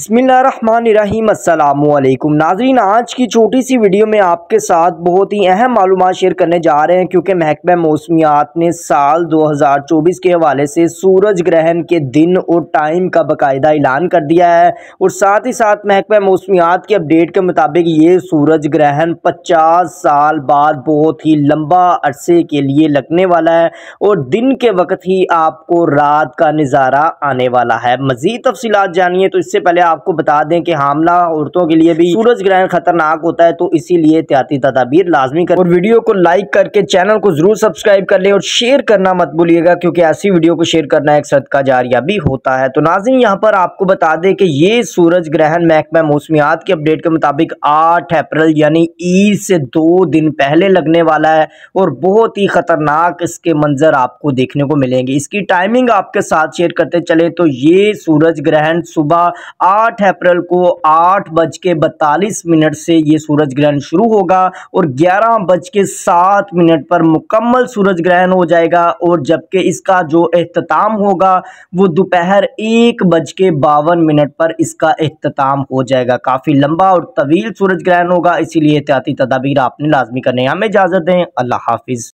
बसमिलकुम नाजरीन आज की छोटी सी वीडियो में आपके साथ बहुत ही अहम मालूम शेयर करने जा रहे हैं क्योंकि महकमा मौसमियात ने साल 2024 के हवाले से सूरज ग्रहण के दिन और टाइम का बाकायदा ऐलान कर दिया है और साथ ही साथ महकमा मौसमियात की अपडेट के मुताबिक ये सूरज ग्रहण 50 साल बाद बहुत ही लम्बा अरसे के लिए लगने वाला है और दिन के वक्त ही आपको रात का नज़ारा आने वाला है मज़ीद तफसीत जानिए तो इससे पहले आपको बता दें कि हमला औरतों के लिए भी सूरज ग्रहण खतरनाक होता है तो इसीलिए एहतियाती तदाबीर लाजमी कर और वीडियो को लाइक करके चैनल को जरूर सब्सक्राइब कर लें और शेयर करना मत भूलिएगा क्योंकि ऐसी वीडियो को शेयर करना एक सदका जारिया भी होता है तो नाजिम यहाँ पर आपको बता दें कि ये सूरज ग्रहण महकमा मौसमियात की अपडेट के मुताबिक आठ अप्रैल यानी ईद से दो दिन पहले लगने वाला है और बहुत ही खतरनाक इसके मंजर आपको देखने को मिलेंगे इसकी टाइमिंग आपके साथ शेयर करते चले तो ये सूरज ग्रहण सुबह आठ आठ अप्रैल को आठ बज के बतालीस मिनट से ये सूरज ग्रहण शुरू होगा और ग्यारह बज के सात मिनट पर मुकम्मल सूरज ग्रहण हो जाएगा और जबकि इसका जो अहतमाम होगा वो दोपहर एक बज के बावन मिनट पर इसका अहतमाम हो जाएगा काफ़ी लंबा और तवील सूरज ग्रहण होगा इसीलिए एहतियाती तदाबीर आपने लाजमी करने हमें इजाज़त दें अल्लाह हाफिज़